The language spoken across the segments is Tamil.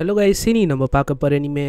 ஹலோ கை சினி நம்ம பார்க்க போகிற இனிமே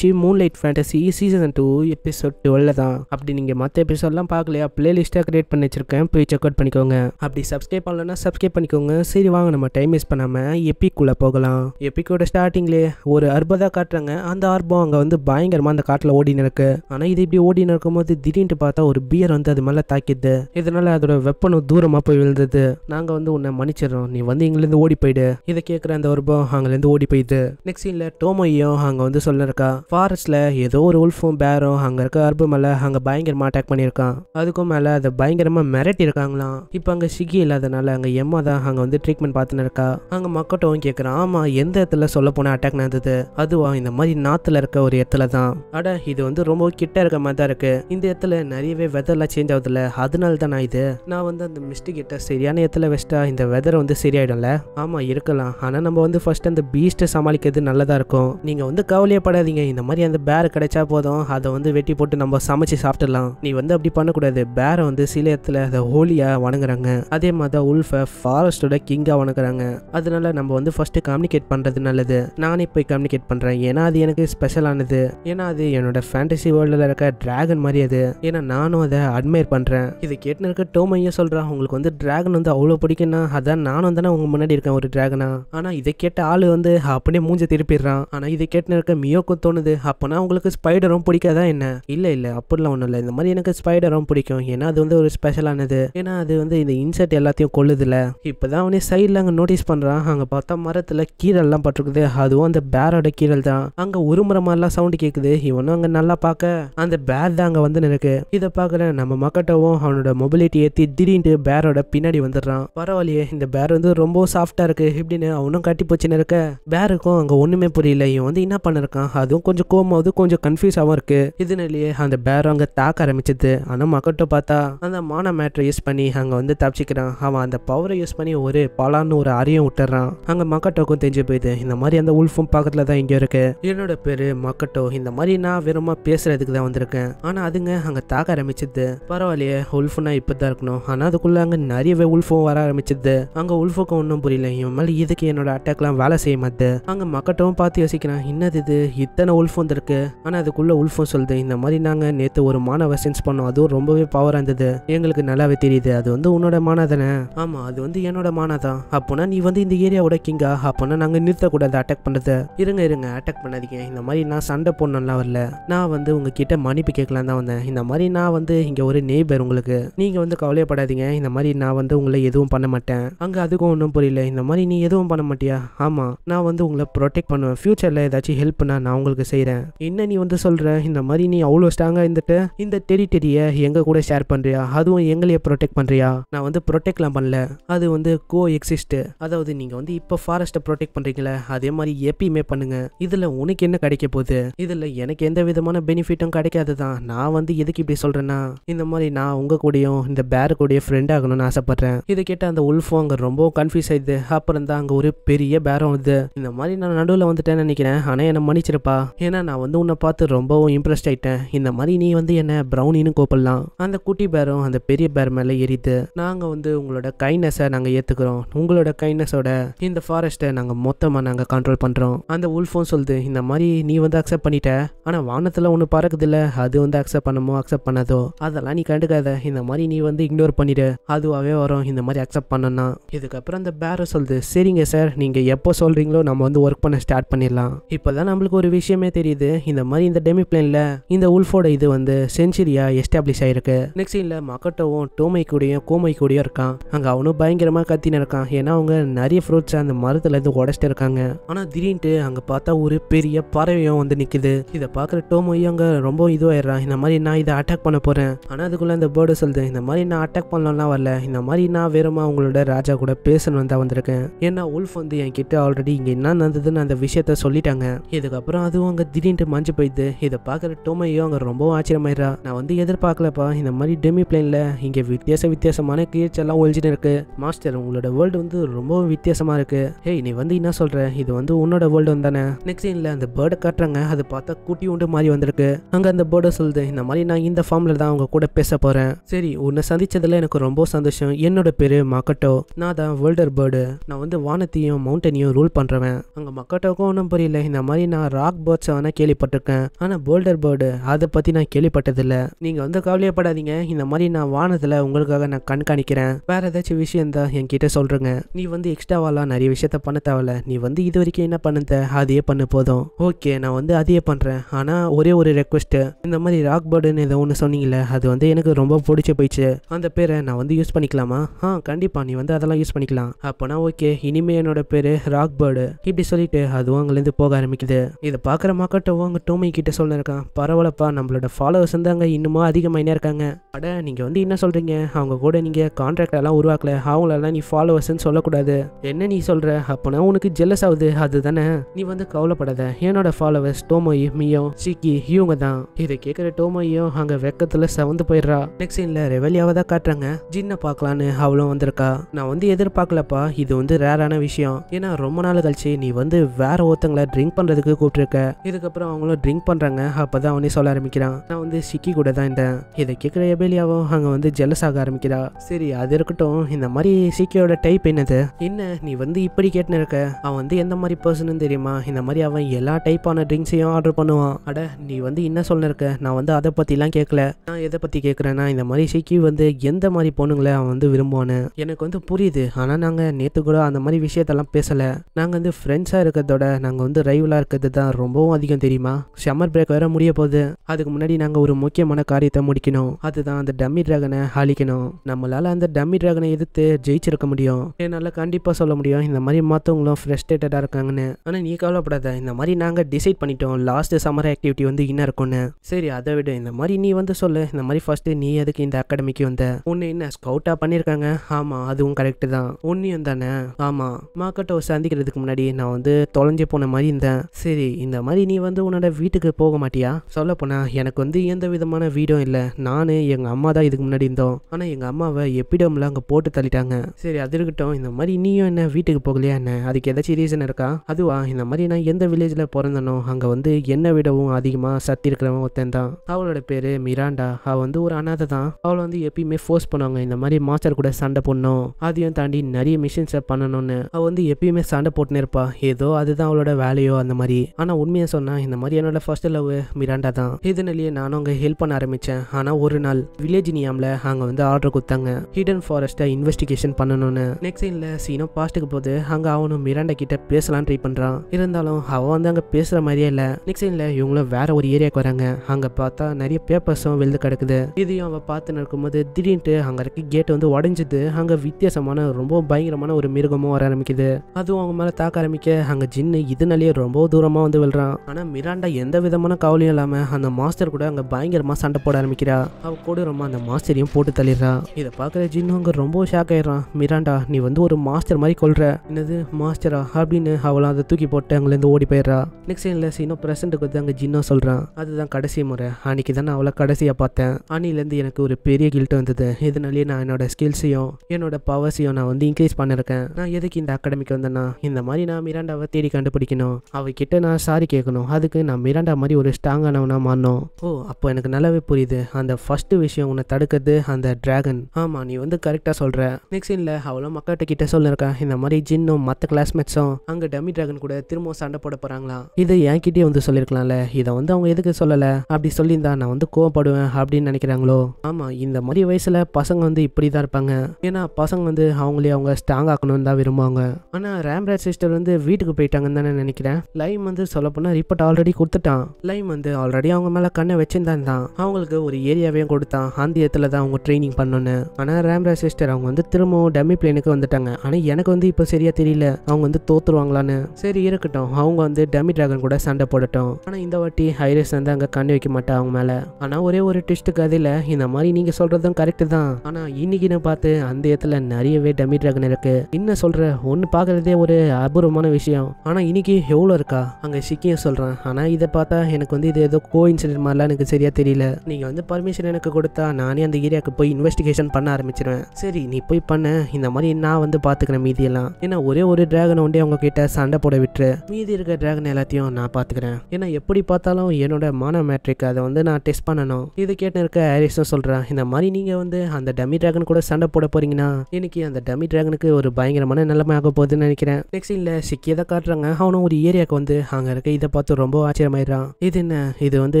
moonlight fantasy season two episode டுவெல்ல தான் அப்படி நீங்கள் மற்ற எபிசோட்லாம் பார்க்கலையா பிளேலிஸ்ட்டாக கிரியேட் பண்ணி வச்சிருக்கேன் போய் செக் அவுட் பண்ணிக்கோங்க அப்படி சப்ஸ்கிரைப் பண்ணலன்னா சப்ஸ்கிரைப் பண்ணிக்கோங்க சரி வாங்க நம்ம டைம் வேஸ்ட் பண்ணாமல் எப்பிக்குள்ளே போகலாம் எப்பிக்கோட ஸ்டார்டிங்லேயே ஒரு அர்பதாக காட்டுறாங்க அந்த ஆர்பம் அங்கே வந்து பயங்கரமாக அந்த காட்டில் ஓடி இருக்கு ஆனால் இது இப்படி நடக்கும் இருக்கும்போது திடீர்னு பார்த்தா ஒரு பியர் வந்து அது மேலே தாக்கிது இதனால் அதோட வெப்பனும் தூரமாக போய் விழுந்தது நாங்கள் வந்து உன்னை மன்னிச்சிடறோம் நீ வந்து எங்கேருந்து ஓடி போயிடு இதை கேட்குற அந்த அர்பம் அங்கேருந்து ஓடி போயிடுது நெக்ஸ்ட் சீனில் டோமோயும் அங்கே வந்து சொல்லிருக்கா ஃபாரஸ்ட்டில் ஏதோ ஒரு உல்ஃபும் பேரும் அங்கே இருக்க அர்பு மேலே அங்கே பயங்கரமாக அட்டாக் பண்ணியிருக்கான் அதுக்கும் மேலே அதை பயங்கரமாக மிரட்டி இருக்காங்களாம் இப்போ அங்கே சிக்கி இல்லாதனால அங்கே எம்மா தான் அங்கே வந்து ட்ரீட்மெண்ட் பார்த்துன்னு இருக்கா அங்கே மக்கட்டும் கேட்குறான் ஆமாம் எந்த இடத்துல சொல்ல போனால் அட்டாக் நடந்தது அதுவா இந்த மாதிரி நாற்றுல இருக்க ஒரு இடத்துல தான் அட இது வந்து ரொம்ப கிட்ட இருக்க மாதிரி தான் இருக்குது இந்த இடத்துல நிறையவே வெதர்லாம் சேஞ்ச் ஆகுதுல்ல அதனால தான் நான் இது நான் வந்து அந்த மிஸ்டி கிட்ட சரியான இடத்துல வச்சிட்டா இந்த வெதர் வந்து சரியாயிடும்ல ஆமாம் இருக்கலாம் ஆனால் நம்ம வந்து ஃபர்ஸ்ட் அந்த பீஸ்ட்டை சமாளிக்கிறது சாப்பிட்றது நல்லதாக இருக்கும் நீங்கள் வந்து கவலையே படாதீங்க இந்த மாதிரி அந்த பேர் கிடைச்சா போதும் அதை வந்து வெட்டி போட்டு நம்ம சமைச்சு சாப்பிட்டுலாம் நீ வந்து அப்படி பண்ணக்கூடாது பேரை வந்து சில இடத்துல அதை ஹோலியாக வணங்குறாங்க அதே மாதிரி உல்ஃபை ஃபாரஸ்டோட கிங்காக வணங்குறாங்க அதனால நம்ம வந்து ஃபஸ்ட்டு கம்யூனிகேட் பண்ணுறது நல்லது நானே போய் கம்யூனிகேட் பண்ணுறேன் ஏன்னா அது எனக்கு ஸ்பெஷலானது ஏன்னா அது என்னோட ஃபேண்டசி வேர்ல்டில் இருக்க ட்ராகன் மாதிரி அது ஏன்னா நானும் அதை அட்மையர் பண்ணுறேன் இது கேட்டுன்னு இருக்க டோமையே சொல்கிறேன் உங்களுக்கு வந்து ட்ராகன் வந்து அவ்வளோ பிடிக்கும்னா அதான் நானும் தானே உங்கள் முன்னாடி இருக்கேன் ஒரு ட்ராகனா ஆனால் இதை கேட்ட ஆள் வந்து அப்படியே மூஞ்சி பேஜை திருப்பிடுறான் ஆனால் இதை கேட்டு இருக்க மியோக்கும் தோணுது அப்போனா உங்களுக்கு ஸ்பைடரும் பிடிக்காதா என்ன இல்லை இல்லை அப்படிலாம் ஒன்றும் இல்லை இந்த மாதிரி எனக்கு ஸ்பைடரும் பிடிக்கும் ஏன்னா அது வந்து ஒரு ஸ்பெஷலானது ஏன்னா அது வந்து இந்த இன்செட் எல்லாத்தையும் கொள்ளுதுல இப்போ அவனே சைடில் அங்கே நோட்டீஸ் பண்ணுறான் அங்கே பார்த்தா மரத்தில் எல்லாம் பட்டிருக்குது அதுவும் அந்த பேரோட கீரல் தான் அங்கே ஒரு முறை மாதிரிலாம் சவுண்ட் கேட்குது இவனும் அங்கே நல்லா பார்க்க அந்த பேர் தான் அங்கே வந்து நினைக்கு இதை பார்க்குற நம்ம மக்கட்டவும் அவனோட மொபிலிட்டி ஏற்றி திடீர்னு பேரோட பின்னாடி வந்துடுறான் பரவாயில்லையே இந்த பேர் வந்து ரொம்ப சாஃப்டாக இருக்கு இப்படின்னு அவனும் கட்டி போச்சுன்னு இருக்க பேருக்கும் அங்க ஒன்றுமே புரியல இவன் வந்து என்ன பண்ணிருக்கான் அதுவும் கொஞ்சம் கோமாவது கொஞ்சம் கன்ஃபியூஸாகவும் இருக்குது இதனாலேயே அந்த பேரை அங்கே தாக்க ஆரம்பிச்சது ஆனால் மக்கட்டும் பார்த்தா அந்த மான மேட்ரை யூஸ் பண்ணி அங்கே வந்து தப்பிச்சிக்கிறான் அவன் அந்த பவரை யூஸ் பண்ணி ஒரு பலான்னு ஒரு அறியும் விட்டுறான் அங்கே மக்கட்டோக்கும் தெரிஞ்சு போயிடுது இந்த மாதிரி அந்த உல்ஃபும் பக்கத்தில் தான் இங்கே இருக்கு என்னோட பேர் மக்கட்டோ இந்த மாதிரி நான் வெறுமா பேசுறதுக்கு தான் வந்திருக்கேன் ஆனால் அதுங்க அங்கே தாக்க ஆரம்பிச்சது பரவாயில்லையே உல்ஃபுனா இப்போ தான் இருக்கணும் ஆனால் அதுக்குள்ளே அங்கே நிறையவே உல்ஃபும் வர ஆரம்பிச்சது அங்கே உல்ஃபுக்கும் ஒன்றும் புரியல இவன் மேலே இதுக்கு என்னோட அட்டாக்லாம் வேலை செய்ய மாட்டேன் அங்கே மக்கட்டவும் பார்த்து யோசிக்கிறான் என்னது இது இத்தனை உல்ஃப் வந்திருக்கு ஆனால் அதுக்குள்ளே உல்ஃபும் சொல்லுது இந்த மாதிரி நாங்கள் நேற்று ஒரு மானவை சென்ஸ் பண்ணோம் அதுவும் ரொம்பவே பவராக இருந்தது எங்களுக்கு நல்லாவே தெரியுது அது வந்து உன்னோட மானா தானே ஆமாம் அது வந்து என்னோட மானா தான் அப்போனா நீ வந்து இந்த ஏரியாவோட கிங்கா அப்போனா நாங்கள் நிறுத்தக்கூடாது அட்டாக் பண்ணுறது இருங்க இருங்க அட்டாக் பண்ணாதீங்க இந்த மாதிரி நான் சண்டை போடணும்லாம் வரல நான் வந்து உங்ககிட்ட மன்னிப்பு கேட்கலாம் தான் வந்தேன் இந்த மாதிரி நான் வந்து இங்கே ஒரு நேபர் உங்களுக்கு நீங்கள் வந்து கவலையப்படாதீங்க இந்த மாதிரி நான் வந்து உங்களை எதுவும் பண்ண மாட்டேன் அங்கே அதுக்கும் ஒன்றும் புரியல இந்த மாதிரி நீ எதுவும் பண்ண மாட்டியா ஆமாம் நான் வந்து உங்களை ப்ரொடெக்ட் பண்ணுவேன் ஃப்யூச்சரில் ஏதாச்சும் ஹெல்ப்னா நான் உங்களுக்கு செய்கிறேன் என்ன நீ வந்து சொல்கிற இந்த மாதிரி நீ அவ்வளோ ஸ்ட்ராங்காக இருந்துட்டு இந்த டெரிட்டரியை எங்கள் கூட ஷேர் பண்ணுறியா அதுவும் எங்களையே ப்ரொடெக்ட் பண்ணுறியா நான் வந்து ப்ரொடெக்ட்லாம் பண்ணல அது வந்து கோ எக்ஸிஸ்ட்டு அதாவது நீங்கள் வந்து இப்போ ஃபாரஸ்ட்டை ப்ரொடெக்ட் பண்ணுறீங்களே அதே மாதிரி எப்பயுமே பண்ணுங்கள் இதில் உனக்கு என்ன கிடைக்க போகுது இதில் எனக்கு எந்த விதமான பெனிஃபிட்டும் கிடைக்காது தான் நான் வந்து எதுக்கு இப்படி சொல்கிறேன்னா இந்த மாதிரி நான் உங்கள் கூடயும் இந்த பேர் கூடயும் ஃப்ரெண்ட் ஆகணும்னு ஆசைப்பட்றேன் இதை கேட்டால் அந்த உல்ஃபும் அங்கே ரொம்ப கன்ஃபியூஸ் ஆயிடுது அப்புறம் தான் அங்கே ஒரு பெரிய பேரம் வருது இந்த மாதிரி நான் நடுவில் வந்துட்டேன்னு நினைக்கிறேன் ஆனால் என்னை மன்னிச்சிருப்பா ஏன்னா நான் வந்து உன்னை பார்த்து ரொம்பவும் இம்ப்ரெஸ்ட் ஆயிட்டேன் இந்த மாதிரி நீ வந்து என்ன ப்ரௌனின்னு கூப்பிடலாம் அந்த குட்டி பேரும் அந்த பெரிய பேர் மேலே எரித்து நாங்கள் வந்து உங்களோட கைண்ட்னஸை நாங்கள் ஏற்றுக்கிறோம் உங்களோட கைண்ட்னஸோட இந்த ஃபாரஸ்ட்டை நாங்கள் மொத்தமாக நாங்கள் கண்ட்ரோல் பண்ணுறோம் அந்த உல்ஃபும் சொல்லுது இந்த மாதிரி நீ வந்து அக்செப்ட் பண்ணிட்ட ஆனால் வானத்தில் ஒன்று இல்லை அது வந்து அக்செப்ட் பண்ணமோ அக்செப்ட் பண்ணதோ அதெல்லாம் நீ கண்டுக்காத இந்த மாதிரி நீ வந்து இக்னோர் பண்ணிடு அதுவாகவே வரும் இந்த மாதிரி அக்செப்ட் பண்ணனா இதுக்கப்புறம் அந்த பேரை சொல்லுது சரிங்க சார் நீங்கள் எப்போ சொல்கிறீங்களோ நம்ம வந்து ஒர்க் பண்ண ஸ்டார்ட் பண்ணிடலாம் இப்போ தான் நம்மளுக்கு ஒரு விஷயமே தெரியுது இந்த மாதிரி இந்த டெமி பிளேன்ல இந்த உல்ஃபோட இது வந்து செஞ்சுரியா எஸ்டாப்ளிஷ் ஆயிருக்கு நெக்ஸ்ட் சீனில் மக்கட்டவும் டோமை கூடயும் கோமை கூடயும் இருக்கான் அங்கே அவனும் பயங்கரமாக கத்தின்னு இருக்கான் ஏன்னா அவங்க நிறைய ஃப்ரூட்ஸ் அந்த மரத்துல இருந்து உடச்சிட்டு இருக்காங்க ஆனால் திடீர்னு அங்கே பார்த்தா ஒரு பெரிய பறவையும் வந்து நிக்குது இதை பார்க்குற டோமையும் அங்கே ரொம்ப இதுவாயிடுறான் இந்த மாதிரி நான் இதை அட்டாக் பண்ண போகிறேன் ஆனால் அதுக்குள்ளே அந்த பேர்டு சொல்லுது இந்த மாதிரி நான் அட்டாக் பண்ணலாம் வரல இந்த மாதிரி நான் வெறுமா அவங்களோட ராஜா கூட பேசணும் தான் வந்திருக்கேன் ஏன்னா உல்ஃப் வந்து என்கிட்ட ஆல்ரெடி இங்கே என்ன நடந்ததுன்னு அந்த விஷயத்த சொல்லிட்டாங்க இதுக்கப்புறம் அதுவும் அங்கே திடீர்னு மஞ்சு போயிடுது இதை பார்க்குற டோமையோ அங்கே ரொம்பவும் ஆச்சரியமாயிரா நான் வந்து எதிர்பார்க்கலப்பா இந்த மாதிரி டெமி பிளேனில் இங்கே வித்தியாச வித்தியாசமான கீழ்ச்சி எல்லாம் ஒழிஞ்சுட்டு இருக்கு மாஸ்டர் உங்களோட வேர்ல்டு வந்து ரொம்பவும் வித்தியாசமாக இருக்கு ஏய் நீ வந்து என்ன சொல்ற இது வந்து உன்னோட வேர்ல்டு தானே நெக்ஸ்ட் சீனில் அந்த பேர்டை காட்டுறாங்க அது பார்த்தா குட்டி உண்டு மாதிரி வந்திருக்கு அங்கே அந்த பேர்டை சொல்லுது இந்த மாதிரி நான் இந்த ஃபார்மில் தான் அவங்க கூட பேச போகிறேன் சரி உன்னை சந்திச்சதுல எனக்கு ரொம்ப சந்தோஷம் என்னோட பேர் மக்கட்டோ நான் தான் வேர்ல்டர் பேர்டு நான் வந்து வானத்தையும் மவுண்டனையும் ரூல் பண்றவன் அங்கே மக்கட்டோக்கும் ஒன்றும் புரியல இந்த மாதிரி நான் ராக் பேர்ட்ஸை வேணால் கேள்விப்பட்டிருக்கேன் ஆனால் போல்டர் பேர்டு அதை பற்றி நான் கேள்விப்பட்டதில்லை நீங்கள் வந்து கவலையப்படாதீங்க இந்த மாதிரி நான் வானத்தில் உங்களுக்காக நான் கண்காணிக்கிறேன் வேறு ஏதாச்சும் விஷயம் தான் என்கிட்ட சொல்கிறேங்க நீ வந்து எக்ஸ்ட்ராவாலாம் நிறைய விஷயத்த பண்ண தேவையில்ல நீ வந்து இது வரைக்கும் என்ன பண்ணுத அதையே பண்ண போதும் ஓகே நான் வந்து அதையே பண்ணுறேன் ஆனால் ஒரே ஒரு ரெக்வெஸ்ட்டு இந்த மாதிரி ராக் பேர்டுன்னு ஏதோ ஒன்று சொன்னீங்களே அது வந்து எனக்கு ரொம்ப பிடிச்சி போயிடுச்சு அந்த பேரை நான் வந்து யூஸ் பண்ணிக்கலாமா ஆ கண்டிப்பாக நீ வந்து அதெல்லாம் யூஸ் பண்ணிக்கலாம் அப்போனா ஓகே இனிமேல் என்னோட பேர் ராக் பேர்டு இப்படி சொல்லிட்டு சொல்லிட்டு அதுவும் அங்கேருந்து போக ஆரம்பிக்குது இதை பார்க்குற மாக்கட்ட உங்க டோமி கிட்ட சொல்லிருக்கான் பரவாயில்லப்பா நம்மளோட ஃபாலோவர்ஸ் இருந்தாங்க இன்னுமா அதிகமாயினே இருக்காங்க அட நீங்கள் வந்து என்ன சொல்கிறீங்க அவங்க கூட நீங்கள் கான்ட்ராக்ட் எல்லாம் உருவாக்கல அவங்களெல்லாம் நீ ஃபாலோவர்ஸ்ன்னு சொல்லக்கூடாது என்ன நீ சொல்கிற அப்போனா உனக்கு ஜெல்லஸ் ஆகுது அதுதானே நீ வந்து கவலைப்படாத என்னோட ஃபாலோவர்ஸ் டோமோய் மியோ சிக்கி இவங்க தான் இதை கேட்குற டோமோயோ அங்கே வெக்கத்தில் சவந்து போயிடுறா நெக்ஸ்ட் சீனில் ரெவலியாவை தான் காட்டுறாங்க ஜின்னை பார்க்கலான்னு அவளும் வந்திருக்கா நான் வந்து எதிர்பார்க்கலப்பா இது வந்து ரேரான விஷயம் ஏன்னா ரொம்ப நாள் கழிச்சு நீ வந்து வேற ஒருத்தங்களை ட்ரிங்க் பண்ணுறதுக்கு கூப்பிட்டுருக்க இதுக்கப்புறம் அவங்களும் ட்ரிங்க் பண்ணுறாங்க அப்போ தான் அவனே சொல்ல ஆரம்பிக்கிறான் நான் வந்து சிக்கி கூட தான் இருந்தேன் இதை கேட்குற எபேலியாவும் அங்கே வந்து ஜெல்லஸ் ஆக ஆரம்பிக்கிறா சரி அது இருக்கட்டும் இந்த மாதிரி சிக்கியோட டைப் என்னது என்ன நீ வந்து இப்படி கேட்டு இருக்க அவன் வந்து எந்த மாதிரி பர்சன் தெரியுமா இந்த மாதிரி அவன் எல்லா டைப்பான ட்ரிங்க்ஸையும் ஆர்டர் பண்ணுவான் அட நீ வந்து என்ன இருக்க நான் வந்து அதை பற்றிலாம் கேட்கல நான் எதை பற்றி கேட்குறேன்னா இந்த மாதிரி சிக்கி வந்து எந்த மாதிரி பொண்ணுங்களை அவன் வந்து விரும்புவானு எனக்கு வந்து புரியுது ஆனால் நாங்கள் நேற்று கூட அந்த மாதிரி விஷயத்தெல்லாம் பேசல நாங்கள் வந்து ஃப்ரெண்ட்ஸாக இருக்க இருக்கிறதோட நாங்கள் வந்து ரைவலாக இருக்கிறது தான் ரொம்பவும் அதிகம் தெரியுமா சம்மர் பிரேக் வேற முடிய போகுது அதுக்கு முன்னாடி நாங்கள் ஒரு முக்கியமான காரியத்தை முடிக்கணும் அதுதான் அந்த டம்மி டிராகனை அழிக்கணும் நம்மளால் அந்த டம்மி டிராகனை எதிர்த்து ஜெயிச்சிருக்க முடியும் என்னால் கண்டிப்பாக சொல்ல முடியும் இந்த மாதிரி மற்றவங்களும் ஃப்ரெஸ்ட்ரேட்டடாக இருக்காங்கன்னு ஆனால் நீ கவலைப்படாத இந்த மாதிரி நாங்கள் டிசைட் பண்ணிட்டோம் லாஸ்ட் சம்மர் ஆக்டிவிட்டி வந்து இன்னும் இருக்கும்னு சரி அதை விட இந்த மாதிரி நீ வந்து சொல்லு இந்த மாதிரி ஃபர்ஸ்ட் நீ எதுக்கு இந்த அகாடமிக்கு வந்த உன்னை என்ன ஸ்கவுட்டாக பண்ணியிருக்காங்க ஆமாம் அதுவும் கரெக்ட் தான் உன்னையும் தானே ஆமாம் மார்க்கெட்டை சந்திக்கிறதுக்கு முன்னாடி நான் வந்து தொலைஞ்சு போன மாதிரி இருந்தேன் சரி இந்த மாதிரி நீ வந்து உன்னோட வீட்டுக்கு போக மாட்டியா சொல்ல போனா எனக்கு வந்து எந்த விதமான வீடும் இல்லை நான் எங்கள் அம்மா தான் இதுக்கு முன்னாடி இருந்தோம் ஆனால் எங்கள் அம்மாவை எப்பிடம்ல அங்கே போட்டு தள்ளிட்டாங்க சரி அது இருக்கட்டும் இந்த மாதிரி நீயும் என்ன வீட்டுக்கு போகலையா என்ன அதுக்கு ஏதாச்சும் ரீசன் இருக்கா அதுவா இந்த மாதிரி நான் எந்த வில்லேஜில் பிறந்தனோ அங்கே வந்து என்னை விடவும் அதிகமாக சத்தி இருக்கிறவன் ஒருத்தன் தான் அவளோட பேர் மிராண்டா அவள் வந்து ஒரு அனாதை தான் அவளை வந்து எப்பயுமே ஃபோர்ஸ் பண்ணுவாங்க இந்த மாதிரி மாஸ்டர் கூட சண்டை போடணும் அதையும் தாண்டி நிறைய மிஷின்ஸை பண்ணணும்னு அவள் வந்து எப்பயுமே சண்டை போட்டுன்னு இருப்பா ஏதோ ஸோ அதுதான் அவளோட வேலையோ அந்த மாதிரி ஆனால் உண்மையாக சொன்னால் இந்த மாதிரி என்னோட ஃபர்ஸ்ட் லவ் மிராண்டா தான் இதனாலேயே நானும் அங்கே ஹெல்ப் பண்ண ஆரம்பித்தேன் ஆனால் ஒரு நாள் வில்லேஜ் நியாமில் அங்கே வந்து ஆர்டர் கொடுத்தாங்க ஹிடன் ஃபாரஸ்ட்டை இன்வெஸ்டிகேஷன் பண்ணணும்னு நெக்ஸ்ட் சீனில் சீனோ பாஸ்ட்டுக்கு போது அங்கே அவனும் மிராண்டா கிட்ட பேசலாம் ட்ரை பண்ணுறான் இருந்தாலும் அவன் வந்து அங்கே பேசுகிற மாதிரியே இல்லை நெக்ஸ்ட் சீனில் இவங்களும் வேற ஒரு ஏரியாவுக்கு வராங்க அங்கே பார்த்தா நிறைய பேப்பர்ஸும் விழுந்து கிடக்குது இதையும் அவள் பார்த்து நடக்கும்போது திடீர்னு அங்கே இருக்க கேட் வந்து உடஞ்சிது அங்கே வித்தியாசமான ரொம்ப பயங்கரமான ஒரு மிருகமும் வர ஆரம்பிக்குது அதுவும் அவங்க மேலே தாக்க ஆரம்பிக்க அங்கே ஜின்னு இதனாலேயே ரொம்ப தூரமாக வந்து விழுறான் ஆனால் மிராண்டா எந்த விதமான கவலையும் இல்லாமல் அந்த மாஸ்டர் கூட அங்கே பயங்கரமாக சண்டை போட ஆரம்பிக்கிறா அவ கூட ரொம்ப அந்த மாஸ்டரையும் போட்டு தள்ளிடுறா இதை பார்க்குற ஜின்னு அங்கே ரொம்ப ஷாக் ஆயிடுறான் மிராண்டா நீ வந்து ஒரு மாஸ்டர் மாதிரி கொள்ற என்னது மாஸ்டரா அப்படின்னு அவளை அதை தூக்கி போட்டு அங்கேருந்து ஓடி போயிடுறா நெக்ஸ்ட் சீனில் சீனோ ப்ரெசென்ட்டுக்கு வந்து அங்கே ஜின்னோ சொல்கிறான் அதுதான் கடைசி முறை அன்னைக்கு தான் நான் அவளை கடைசியாக பார்த்தேன் அணிலேருந்து எனக்கு ஒரு பெரிய கில்ட் வந்தது இதனாலேயே நான் என்னோட ஸ்கில்ஸையும் என்னோட பவர்ஸையும் நான் வந்து இன்க்ரீஸ் பண்ணியிருக்கேன் நான் எதுக்கு இந்த அகாடமிக்கு வந்தேன்னா இந்த மாதிரி நான் மிராண்டாவை அவளை தேடி கண்டுபிடிக்கணும் அவகிட்ட நான் சாரி கேட்கணும் அதுக்கு நான் மிராண்டா மாதிரி ஒரு ஸ்ட்ராங்கானவனாக மாறணும் ஓ அப்போ எனக்கு நல்லாவே புரியுது அந்த ஃபர்ஸ்ட் விஷயம் உன்னை தடுக்கிறது அந்த ட்ராகன் ஆமாம் நீ வந்து கரெக்டாக சொல்கிற நெக்ஸ்ட் சீனில் அவளும் மக்கள்கிட்ட கிட்ட சொல்லிருக்கேன் இந்த மாதிரி ஜின்னும் மற்ற கிளாஸ்மேட்ஸும் அங்கே டமி டிராகன் கூட திரும்பவும் சண்டை போட போறாங்களா இது என்கிட்டயே வந்து சொல்லியிருக்கலாம்ல இதை வந்து அவங்க எதுக்கு சொல்லலை அப்படி சொல்லியிருந்தா நான் வந்து கோவப்படுவேன் அப்படின்னு நினைக்கிறாங்களோ ஆமாம் இந்த மாதிரி வயசில் பசங்க வந்து இப்படி தான் இருப்பாங்க ஏன்னா பசங்க வந்து அவங்களே அவங்க ஸ்ட்ராங் ஆக்கணும்னு தான் விரும்புவாங்க ஆனால் ரேம்ராஜ் சிஸ்டர் வந்து வீட்டுக்கு போயிட்டாங்கன்னு தானே நினைக்கிறேன் லைம் வந்து சொல்ல போனால் ரிப்போர்ட் ஆல்ரெடி கொடுத்துட்டான் லைம் வந்து ஆல்ரெடி அவங்க மேலே கண்ணை வச்சிருந்தான் தான் அவங்களுக்கு ஒரு ஏரியாவையும் கொடுத்தான் அந்த இடத்துல தான் அவங்க ட்ரைனிங் பண்ணணும்னு ஆனால் ரேம்ரா சிஸ்டர் அவங்க வந்து திரும்பவும் டம்மி பிளேனுக்கு வந்துட்டாங்க ஆனால் எனக்கு வந்து இப்போ சரியாக தெரியல அவங்க வந்து தோத்துருவாங்களான்னு சரி இருக்கட்டும் அவங்க வந்து டம்மி டிராகன் கூட சண்டை போடட்டும் ஆனால் இந்த வாட்டி ஹைரஸ் வந்து அங்கே கண்ணு வைக்க மாட்டா அவங்க மேலே ஆனால் ஒரே ஒரு டெஸ்ட் கதையில் இந்த மாதிரி நீங்கள் சொல்கிறதும் கரெக்டு தான் ஆனால் இன்னைக்கு நான் பார்த்து அந்த இடத்துல நிறையவே டம்மி டிராகன் இருக்குது என்ன சொல்கிற ஒன்று பார்க்குறதே ஒரு அபூர்வமான விஷயம் பயம் ஆனால் இன்னைக்கு எவ்வளோ இருக்கா அங்கே சிக்கியும் சொல்கிறேன் ஆனால் இதை பார்த்தா எனக்கு வந்து இது ஏதோ கோ இன்சிடென்ட் மாதிரிலாம் எனக்கு சரியாக தெரியல நீங்கள் வந்து பர்மிஷன் எனக்கு கொடுத்தா நானே அந்த ஏரியாவுக்கு போய் இன்வெஸ்டிகேஷன் பண்ண ஆரம்பிச்சிருவேன் சரி நீ போய் பண்ண இந்த மாதிரி நான் வந்து பார்த்துக்கிறேன் மீதியெல்லாம் ஏன்னா ஒரே ஒரு டிராகன் ஒன்றே அவங்க கிட்ட சண்டை போட விட்டுரு மீதி இருக்க டிராகன் எல்லாத்தையும் நான் பார்த்துக்கிறேன் ஏன்னா எப்படி பார்த்தாலும் என்னோட மான மேட்ரிக் அதை வந்து நான் டெஸ்ட் பண்ணணும் இது கேட்டு இருக்க ஹாரிஸும் சொல்கிறேன் இந்த மாதிரி நீங்கள் வந்து அந்த டமி டிராகன் கூட சண்டை போட போறீங்கன்னா இன்னைக்கு அந்த டமி டிராகனுக்கு ஒரு பயங்கரமான நிலைமை ஆக போகுதுன்னு நினைக்கிறேன் நெக்ஸ்ட் இல்லை சிக்கியதக்கா காட்டுறாங்க அவனும் ஒரு ஏரியாவுக்கு வந்து அங்கே இருக்க இதை பார்த்து ரொம்ப ஆச்சரியமாயிடுறான் இது என்ன இது வந்து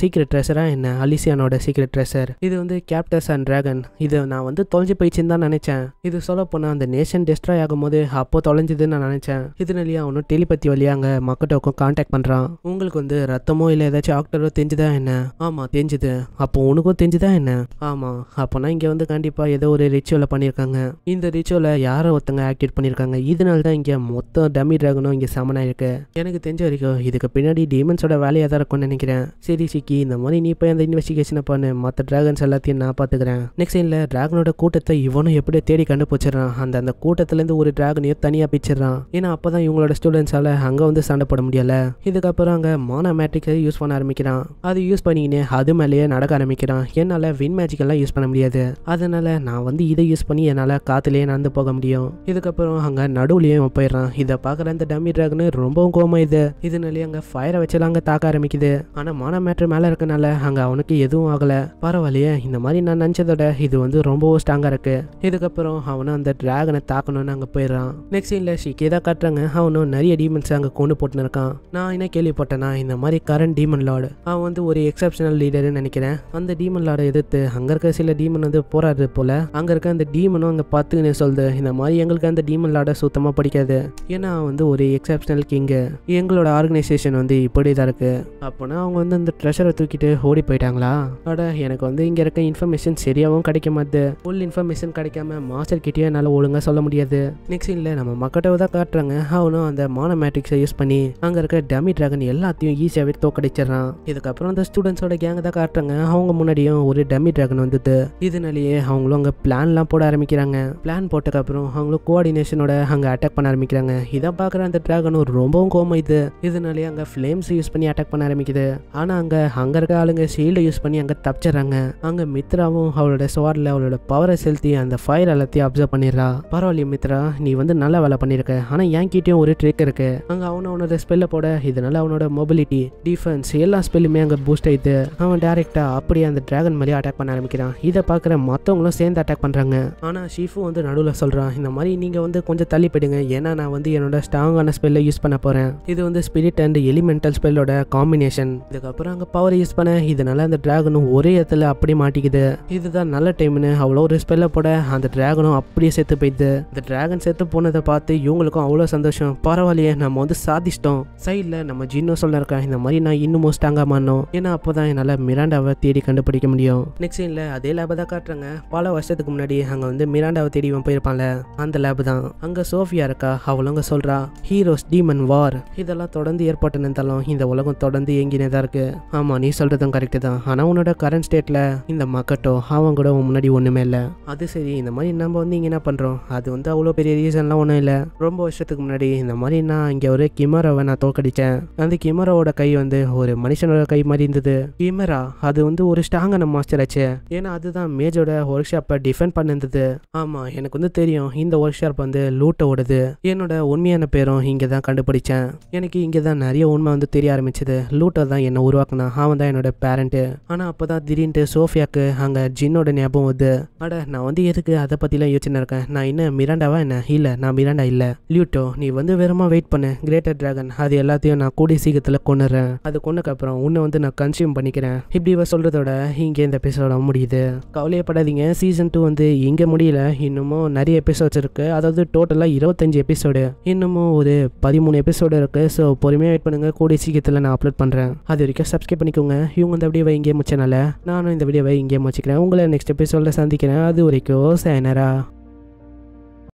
சீக்ரெட் ட்ரெஸரா என்ன அலிசியானோட சீக்ரெட் ட்ரெஸர் இது வந்து கேப்டர்ஸ் அண்ட் டிராகன் இது நான் வந்து தொலைஞ்சு போயிடுச்சுன்னு தான் நினைச்சேன் இது சொல்ல போனால் அந்த நேஷன் டெஸ்ட்ராய் ஆகும்போது அப்போ தொலைஞ்சதுன்னு நான் நினைச்சேன் இதனாலேயே அவனும் டெலிபத்தி வழியாக அங்கே மக்கட்டோக்கும் கான்டாக்ட் பண்ணுறான் உங்களுக்கு வந்து ரத்தமோ இல்லை ஏதாச்சும் ஆக்டரோ தெரிஞ்சுதா என்ன ஆமாம் தெரிஞ்சுது அப்போ உனக்கும் தெரிஞ்சுதா என்ன ஆமாம் அப்போனா இங்கே வந்து கண்டிப்பாக ஏதோ ஒரு ரிச்சுவலை பண்ணியிருக்காங்க இந்த ரிச்சுவலை யாரோ ஒருத்தங்க ஆக்டிவேட் பண்ணியிருக்காங்க இதனால தான் இங்கே மொத்தம் டமி டிராகனும் இங்கே சமனாக இருக்கு எனக்கு தெரிஞ்ச வரைக்கும் இதுக்கு பின்னாடி டீமன்ஸோட வேலையாக தான் இருக்கும்னு நினைக்கிறேன் சரி சிக்கி இந்த மாதிரி நீ போய் அந்த இன்வெஸ்டிகேஷனை பண்ணு மற்ற ட்ராகன்ஸ் எல்லாத்தையும் நான் பார்த்துக்கிறேன் நெக்ஸ்ட் சைனில் ட்ராகனோட கூட்டத்தை இவனும் எப்படி தேடி கண்டுபிடிச்சிடறான் அந்த அந்த கூட்டத்துலேருந்து ஒரு ட்ராகனையும் தனியாக பிச்சிடறான் ஏன்னா அப்போ தான் இவங்களோட ஸ்டூடெண்ட்ஸால் அங்கே வந்து சண்டை போட முடியலை இதுக்கப்புறம் அங்கே மானா மேட்ரிக்ஸை யூஸ் பண்ண ஆரம்பிக்கிறான் அது யூஸ் பண்ணிக்கினே அது மேலேயே நடக்க ஆரம்பிக்கிறான் என்னால் வின் மேஜிக்கெல்லாம் யூஸ் பண்ண முடியாது அதனால் நான் வந்து இதை யூஸ் பண்ணி என்னால் காற்றுலேயே நடந்து போக முடியும் இதுக்கப்புறம் அங்கே நடுவுலையும் போயிடுறான் இதை பார்க்குற அந்த டம்மி ட்ராகனு ரொம்பவும் கோமா இது இதனாலே அங்கே ஃபயரை வச்செல்லாம் அங்கே தாக்க ஆரம்பிக்குது ஆனால் மான மேட்ரு மேலே இருக்கனால அங்கே அவனுக்கு எதுவும் ஆகலை பரவாயில்லையே இந்த மாதிரி நான் நினச்சதோட இது வந்து ரொம்பவும் ஸ்ட்ராங்காக இருக்குது இதுக்கப்புறம் அவனும் அந்த ட்ராகனை தாக்கணும்னு அங்கே போயிடுறான் நெக்ஸ்ட் சீனில் ஷிக்கே தான் காட்டுறாங்க அவனும் நிறைய டீமன்ஸ் அங்கே கொண்டு போட்டுன்னு இருக்கான் நான் என்ன கேள்விப்பட்டேன்னா இந்த மாதிரி கரண்ட் டீமன் லார்டு அவன் வந்து ஒரு எக்ஸப்ஷனல் லீடர்னு நினைக்கிறேன் அந்த டீமன் லார்டை எதிர்த்து அங்கே இருக்க சில டீமன் வந்து போராடுறது போல அங்கே இருக்க அந்த டீமனும் அங்கே பார்த்துக்கின்னு சொல்லுது இந்த மாதிரி எங்களுக்கு அந்த டீமன் லார்டை சுத்தமாக பிடிக்காது ஏன்னா வந்து ஒரு எக்ஸப்ஷனல் கிங்கு எங்களோட ஆர்கனைசேஷன் வந்து இப்படி தான் இருக்குது அப்போனா அவங்க வந்து அந்த ட்ரெஷரை தூக்கிட்டு ஓடி போயிட்டாங்களா அட எனக்கு வந்து இங்கே இருக்க இன்ஃபர்மேஷன் சரியாகவும் கிடைக்க மாட்டுது ஃபுல் இன்ஃபர்மேஷன் கிடைக்காம மாஸ்டர் கிட்டேயே என்னால் ஒழுங்காக சொல்ல முடியாது நெக்ஸ்ட் இல்லை நம்ம மக்கட்டவை தான் காட்டுறாங்க அவனும் அந்த மானமேட்டிக்ஸை யூஸ் பண்ணி அங்கே இருக்க டமி ட்ராகன் எல்லாத்தையும் ஈஸியாகவே தோக்கடிச்சிடறான் இதுக்கப்புறம் அந்த ஸ்டூடெண்ட்ஸோட கேங்க தான் காட்டுறாங்க அவங்க முன்னாடியும் ஒரு டமி ட்ராகன் வந்தது இதனாலேயே அவங்களும் அங்கே பிளான்லாம் போட ஆரம்பிக்கிறாங்க பிளான் போட்டதுக்கப்புறம் அவங்களும் கோஆர்டினேஷனோட அங்கே அட்டாக் பண்ண ஆரம்பிக்கிறாங்க இதை பார்க்குற அந்த பென்டாகனும் ரொம்பவும் கோமைது இதனாலே அங்கே ஃப்ளேம்ஸ் யூஸ் பண்ணி அட்டாக் பண்ண ஆரம்பிக்குது ஆனால் அங்கே அங்கே இருக்க ஆளுங்க ஷீல்டு யூஸ் பண்ணி அங்கே தப்பிச்சிடுறாங்க அங்கே மித்ராவும் அவளோட சுவார்ல அவளோட பவரை செலுத்தி அந்த ஃபயர் எல்லாத்தையும் அப்சர்வ் பண்ணிடுறா பரவாயில்ல மித்ரா நீ வந்து நல்லா வேலை பண்ணியிருக்க ஆனால் என் கிட்டயும் ஒரு ட்ரிக் இருக்கு அங்கே அவன் அவனோட ஸ்பெல்ல போட இதனால அவனோட மொபிலிட்டி டிஃபென்ஸ் எல்லா ஸ்பெல்லுமே அங்கே பூஸ்ட் ஆயிடுது அவன் டேரெக்டாக அப்படியே அந்த டிராகன் மாதிரி அட்டாக் பண்ண ஆரம்பிக்கிறான் இதை பார்க்குற மற்றவங்களும் சேர்ந்து அட்டாக் பண்ணுறாங்க ஆனால் ஷீஃபும் வந்து நடுவில் சொல்கிறான் இந்த மாதிரி நீங்கள் வந்து கொஞ்சம் தள்ளி போயிடுங்க ஏன்னா நான் வந்து என்னோட ஸ்ட்ராங்கான ஸ்பெல்ல யூஸ் பண்ண போறேன் இது வந்து ஸ்பிரிட் அண்ட் எலிமெண்டல் ஸ்பெல்லோட காம்பினேஷன் இதுக்கப்புறம் அங்கே பவர் யூஸ் பண்ண இதனால அந்த டிராகனும் ஒரே இடத்துல அப்படியே மாட்டிக்குது இதுதான் நல்ல டைம்னு அவ்வளோ ஒரு ஸ்பெல்ல போட அந்த டிராகனும் அப்படியே சேர்த்து போயிடுது இந்த டிராகன் செத்து போனதை பார்த்து இவங்களுக்கும் அவ்வளோ சந்தோஷம் பரவாயில்லையே நம்ம வந்து சாதிச்சிட்டோம் சைடில் நம்ம ஜின்னோ சொல்ல இருக்கேன் இந்த மாதிரி நான் இன்னும் ஸ்ட்ராங்கா மாறணும் ஏன்னா அப்போ தான் என்னால் மிராண்டாவை தேடி கண்டுபிடிக்க முடியும் நெக்ஸ்ட் சீனில் அதே லேபை தான் காட்டுறாங்க பல வருஷத்துக்கு முன்னாடி அங்கே வந்து மிராண்டாவை தேடி போயிருப்பாங்க அந்த லேப் தான் அங்கே சோஃபியா இருக்கா அவளுங்க சொல்கிறா ஹீரோ ஹீரோஸ் டீமன் வார் இதெல்லாம் தொடர்ந்து ஏற்பட்டு நினைத்தாலும் இந்த உலகம் தொடர்ந்து இயங்கினே தான் இருக்கு ஆமா நீ சொல்றதும் கரெக்ட் தான் ஆனா உன்னோட கரண்ட் ஸ்டேட்ல இந்த மக்கட்டோ அவங்க கூட முன்னாடி ஒண்ணுமே இல்லை அது சரி இந்த மாதிரி நம்ம வந்து இங்க என்ன பண்றோம் அது வந்து அவ்வளோ பெரிய ரீசன்லாம் ஒன்றும் இல்லை ரொம்ப வருஷத்துக்கு முன்னாடி இந்த மாதிரி நான் இங்கே ஒரு கிமராவை நான் தோக்கடிச்சேன் அந்த கிமராவோட கை வந்து ஒரு மனுஷனோட கை மாதிரி இருந்தது கிமரா அது வந்து ஒரு ஸ்ட்ராங்கான மாஸ்டர் ஆச்சு ஏன்னா அதுதான் மேஜோட ஒர்க் ஷாப்பை டிஃபெண்ட் பண்ணிருந்தது ஆமா எனக்கு வந்து தெரியும் இந்த ஒர்க் ஷாப் வந்து ஓடுது என்னோட உண்மையான பேரும் இங்கே இங்கே தான் கண்டுபிடிச்சேன் எனக்கு இங்கே தான் நிறைய உண்மை வந்து தெரிய ஆரம்பிச்சது லூட்டர் தான் என்னை உருவாக்குனா அவன் தான் என்னோட பேரண்ட்டு ஆனால் அப்போ தான் திடீர்னு சோஃபியாவுக்கு அங்கே ஜின்னோட ஞாபகம் வந்து அட நான் வந்து எதுக்கு அதை பற்றிலாம் யோசிச்சுன்னு இருக்கேன் நான் என்ன மிராண்டாவா என்ன இல்லை நான் மிராண்டா இல்லை லியூட்டோ நீ வந்து வெறுமா வெயிட் பண்ணு கிரேட்டர் ட்ராகன் அது எல்லாத்தையும் நான் கூடிய சீக்கிரத்தில் கொண்டுறேன் அது கொண்டக்கப்புறம் உன்னை வந்து நான் கன்சியூம் பண்ணிக்கிறேன் இப்படி இவ சொல்கிறதோட இங்கே இந்த எபிசோட முடியுது கவலையப்படாதீங்க சீசன் டூ வந்து இங்கே முடியல இன்னமும் நிறைய எபிசோட்ஸ் இருக்குது அதாவது டோட்டலாக இருபத்தஞ்சு எபிசோடு இன்னமும் ஒரு பதிமூணு எபிசோடு இருக்குது ஸோ பொறுமையாக வெயிட் பண்ணுங்கள் கூடிய சீக்கிரத்தில் நான் அப்லோட் பண்ணுறேன் அது வரைக்கும் சப்ஸ்கிரைப் பண்ணிக்கோங்க இவங்க இந்த வீடியோவை இங்கேயே முடிச்சனால நானும் இந்த வீடியோவை இங்கேயே முடிச்சிக்கிறேன் உங்களை நெக்ஸ்ட் எபிசோடில் சந்திக்கிறேன் அது வரைக்கும் சேனரா